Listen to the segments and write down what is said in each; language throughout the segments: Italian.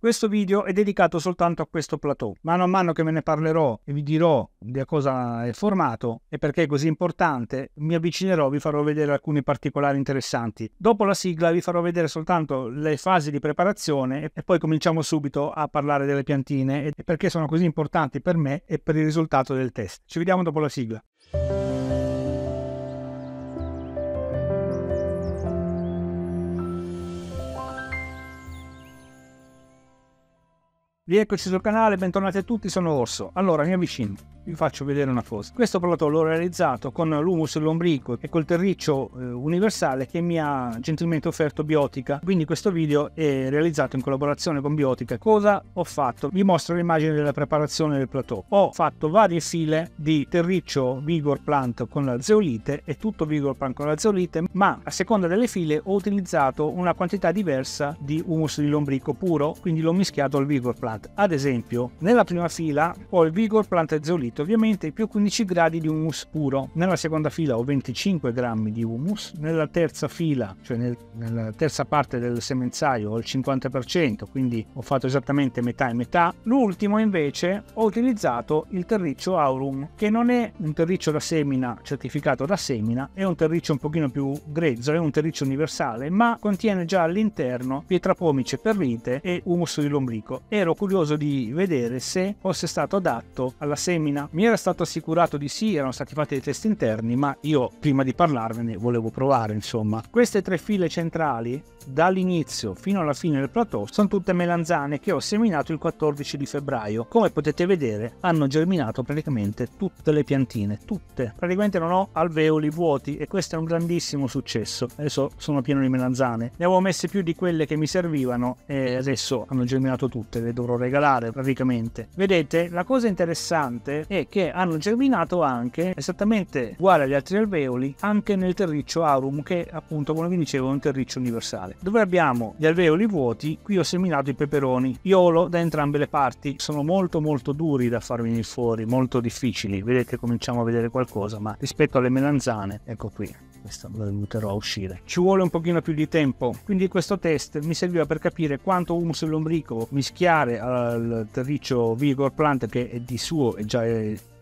Questo video è dedicato soltanto a questo plateau. Mano a mano che me ne parlerò e vi dirò di cosa è formato e perché è così importante, mi avvicinerò, e vi farò vedere alcuni particolari interessanti. Dopo la sigla vi farò vedere soltanto le fasi di preparazione e poi cominciamo subito a parlare delle piantine e perché sono così importanti per me e per il risultato del test. Ci vediamo dopo la sigla. Rieccoci sul canale, bentornati a tutti, sono Orso. Allora, mi avvicino vi faccio vedere una cosa. Questo plato l'ho realizzato con l'humus lombrico e col terriccio eh, universale che mi ha gentilmente offerto Biotica, quindi questo video è realizzato in collaborazione con Biotica. Cosa ho fatto? Vi mostro l'immagine della preparazione del plateau. Ho fatto varie file di terriccio Vigor Plant con la zeolite e tutto Vigor Plant con la zeolite, ma a seconda delle file ho utilizzato una quantità diversa di humus di lombrico puro, quindi l'ho mischiato al Vigor Plant. Ad esempio, nella prima fila ho il Vigor Plant e zeolite scritto ovviamente più 15 gradi di humus puro. Nella seconda fila ho 25 grammi di humus, nella terza fila, cioè nel, nella terza parte del semenzaio ho il 50%, quindi ho fatto esattamente metà e metà. L'ultimo invece ho utilizzato il terriccio aurum, che non è un terriccio da semina certificato da semina, è un terriccio un pochino più grezzo, è un terriccio universale, ma contiene già all'interno pietra pomice perlite e humus di lombrico. Ero curioso di vedere se fosse stato adatto alla semina mi era stato assicurato di sì, erano stati fatti dei test interni, ma io prima di parlarvene volevo provare, insomma. Queste tre file centrali, dall'inizio fino alla fine del plateau, sono tutte melanzane che ho seminato il 14 di febbraio. Come potete vedere, hanno germinato praticamente tutte le piantine, tutte. Praticamente non ho alveoli vuoti e questo è un grandissimo successo. Adesso sono pieno di melanzane. Ne avevo messe più di quelle che mi servivano e adesso hanno germinato tutte, le dovrò regalare praticamente. Vedete, la cosa interessante e che hanno germinato anche esattamente uguale agli altri alveoli anche nel terriccio aurum che appunto come vi dicevo è un terriccio universale dove abbiamo gli alveoli vuoti qui ho seminato i peperoni iolo da entrambe le parti sono molto molto duri da far venire fuori molto difficili vedete cominciamo a vedere qualcosa ma rispetto alle melanzane ecco qui questa la valuterò a uscire. Ci vuole un pochino più di tempo, quindi questo test mi serviva per capire quanto humus lombrico mischiare al terriccio Vigor Plant che è di suo è già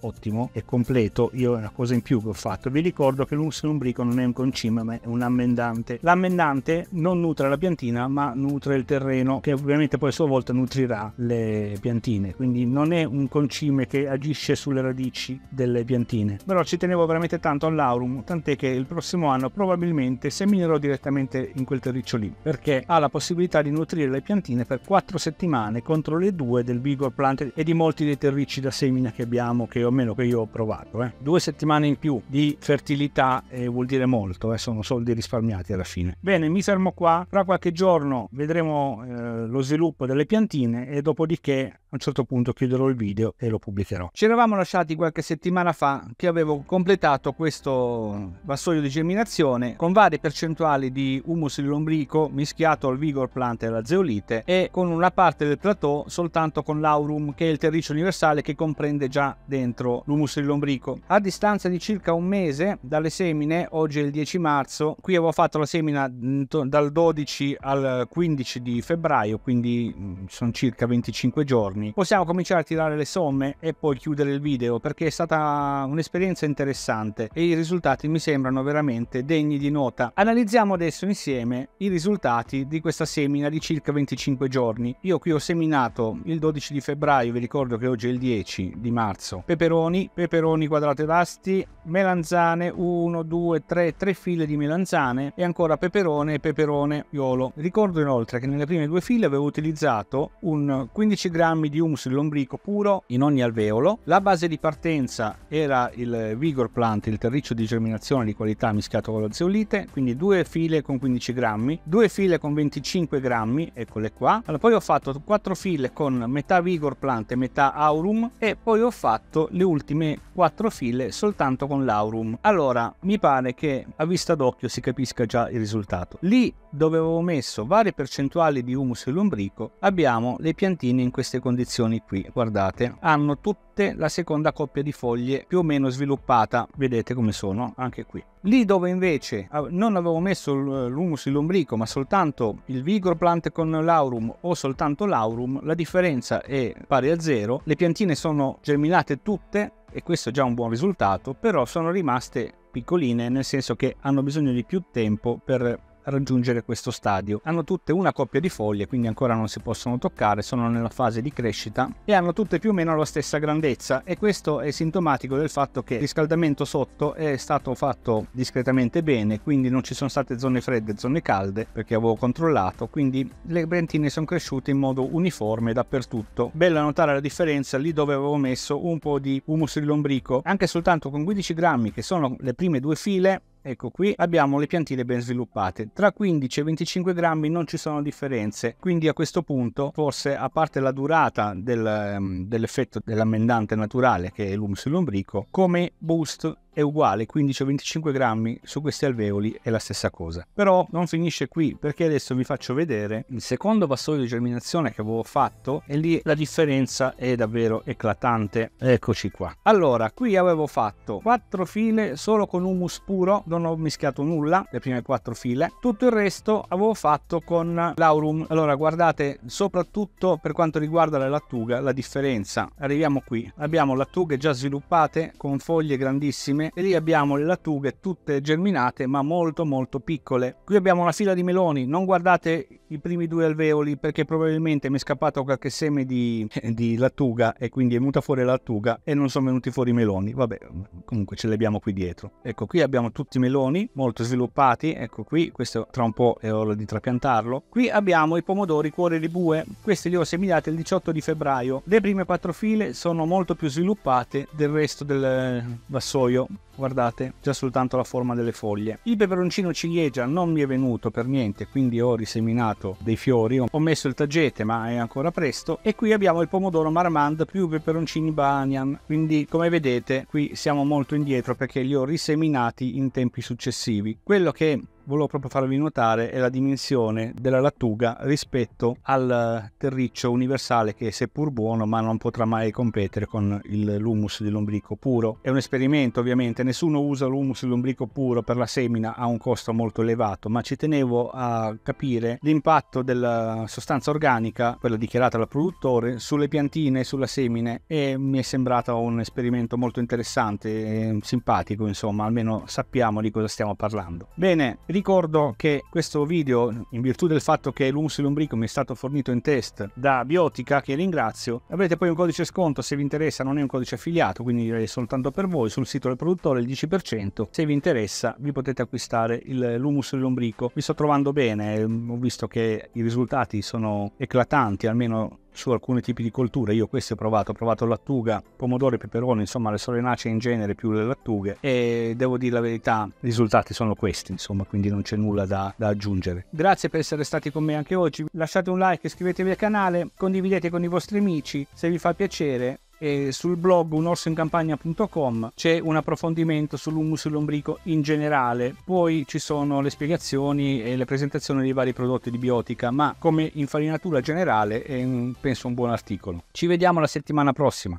ottimo e completo. Io è una cosa in più che ho fatto. Vi ricordo che l'unx lumbrico non è un concime, ma è un ammendante. L'ammendante non nutre la piantina, ma nutre il terreno, che ovviamente poi a sua volta nutrirà le piantine. Quindi non è un concime che agisce sulle radici delle piantine. Però ci tenevo veramente tanto all'aurum, tant'è che il prossimo anno probabilmente seminerò direttamente in quel terriccio lì, perché ha la possibilità di nutrire le piantine per 4 settimane contro le 2 del Vigor Plant e di molti dei terricci da semina che abbiamo, che ho almeno che io ho provato. Eh. Due settimane in più di fertilità eh, vuol dire molto, eh, sono soldi risparmiati alla fine. Bene, mi fermo qua, fra qualche giorno vedremo eh, lo sviluppo delle piantine e dopodiché a un certo punto chiuderò il video e lo pubblicherò. Ci eravamo lasciati qualche settimana fa che avevo completato questo vassoio di germinazione con varie percentuali di humus di lombrico mischiato al vigor plant e alla zeolite e con una parte del plateau soltanto con l'aurum che è il terriccio universale che comprende già dentro dentro l'humus di lombrico. A distanza di circa un mese dalle semine, oggi è il 10 marzo, qui avevo fatto la semina mm, dal 12 al 15 di febbraio, quindi mm, sono circa 25 giorni. Possiamo cominciare a tirare le somme e poi chiudere il video perché è stata un'esperienza interessante e i risultati mi sembrano veramente degni di nota. Analizziamo adesso insieme i risultati di questa semina di circa 25 giorni. Io qui ho seminato il 12 di febbraio, vi ricordo che oggi è il 10 di marzo, pepe peperoni, peperoni quadratodasti, melanzane, 1, 2, 3, 3 file di melanzane e ancora peperone e peperone piolo. Ricordo inoltre che nelle prime due file avevo utilizzato un 15 grammi di humus lombrico puro in ogni alveolo, la base di partenza era il Vigor Plant, il terriccio di germinazione di qualità mischiato con la zeolite, quindi due file con 15 grammi, due file con 25 grammi, eccole qua. Allora, poi ho fatto quattro file con metà Vigor Plant e metà Aurum e poi ho fatto le ultime quattro file soltanto con l'aurum. Allora, mi pare che a vista d'occhio si capisca già il risultato. Lì dove avevo messo varie percentuali di humus e lombrico, abbiamo le piantine in queste condizioni qui. Guardate, hanno tutte la seconda coppia di foglie più o meno sviluppata. Vedete come sono anche qui. Lì dove invece non avevo messo l'humus in lombrico ma soltanto il Vigor Plant con l'aurum o soltanto l'aurum, la differenza è pari a zero. Le piantine sono germinate tutte e questo è già un buon risultato, però sono rimaste piccoline nel senso che hanno bisogno di più tempo per raggiungere questo stadio. Hanno tutte una coppia di foglie, quindi ancora non si possono toccare, sono nella fase di crescita e hanno tutte più o meno la stessa grandezza e questo è sintomatico del fatto che il riscaldamento sotto è stato fatto discretamente bene, quindi non ci sono state zone fredde e zone calde perché avevo controllato, quindi le brentine sono cresciute in modo uniforme dappertutto. Bella notare la differenza lì dove avevo messo un po' di humus di lombrico, anche soltanto con 15 grammi che sono le prime due file Ecco qui abbiamo le piantine ben sviluppate, tra 15 e 25 grammi non ci sono differenze, quindi a questo punto forse a parte la durata del, ehm, dell'effetto dell'ammendante naturale che è l'humus lombrico, come boost è uguale 15 o 25 grammi su questi alveoli è la stessa cosa però non finisce qui perché adesso vi faccio vedere il secondo vassoio di germinazione che avevo fatto e lì la differenza è davvero eclatante eccoci qua allora qui avevo fatto quattro file solo con humus puro non ho mischiato nulla le prime quattro file tutto il resto avevo fatto con l'aurum allora guardate soprattutto per quanto riguarda la lattuga la differenza arriviamo qui abbiamo lattughe già sviluppate con foglie grandissime insieme e lì abbiamo le lattughe tutte germinate ma molto molto piccole. Qui abbiamo una fila di meloni, non guardate i primi due alveoli perché probabilmente mi è scappato qualche seme di, di lattuga e quindi è venuta fuori la lattuga e non sono venuti fuori i meloni, vabbè comunque ce li abbiamo qui dietro. Ecco qui abbiamo tutti i meloni molto sviluppati, ecco qui, questo tra un po' è ora di trapiantarlo. Qui abbiamo i pomodori cuore di bue, questi li ho seminati il 18 di febbraio. Le prime quattro file sono molto più sviluppate del resto del eh, vassoio Guardate, già soltanto la forma delle foglie. Il peperoncino ciliegia non mi è venuto per niente, quindi ho riseminato dei fiori. Ho messo il tagete, ma è ancora presto. E qui abbiamo il pomodoro marmand più peperoncini banyan. Quindi, come vedete, qui siamo molto indietro perché li ho riseminati in tempi successivi. Quello che volevo proprio farvi notare è la dimensione della lattuga rispetto al terriccio universale che seppur buono ma non potrà mai competere con l'humus di lombrico puro. È un esperimento ovviamente, nessuno usa l'humus di lombrico puro per la semina a un costo molto elevato, ma ci tenevo a capire l'impatto della sostanza organica, quella dichiarata dal produttore, sulle piantine e sulla semine e mi è sembrato un esperimento molto interessante e simpatico, insomma, almeno sappiamo di cosa stiamo parlando. Bene, ricordo che questo video, in virtù del fatto che l'humus mi è stato fornito in test da Biotica, che ringrazio, avrete poi un codice sconto se vi interessa, non è un codice affiliato, quindi è soltanto per voi, sul sito del produttore il 10%, se vi interessa vi potete acquistare il, l'humus lumbrico. Mi sto trovando bene, ehm, ho visto che i risultati sono eclatanti, almeno su alcuni tipi di colture. Io queste ho provato, ho provato lattuga, pomodori, peperoni, insomma le solenacee in genere più le lattughe e devo dire la verità, i risultati sono questi, insomma, quindi non c'è nulla da, da aggiungere. Grazie per essere stati con me anche oggi, lasciate un like, iscrivetevi al canale, condividete con i vostri amici se vi fa piacere e sul blog unorsoincampagna.com c'è un approfondimento sull'humus lombrico in generale, poi ci sono le spiegazioni e le presentazioni dei vari prodotti di biotica, ma come infarinatura generale è un, penso un buon articolo. Ci vediamo la settimana prossima.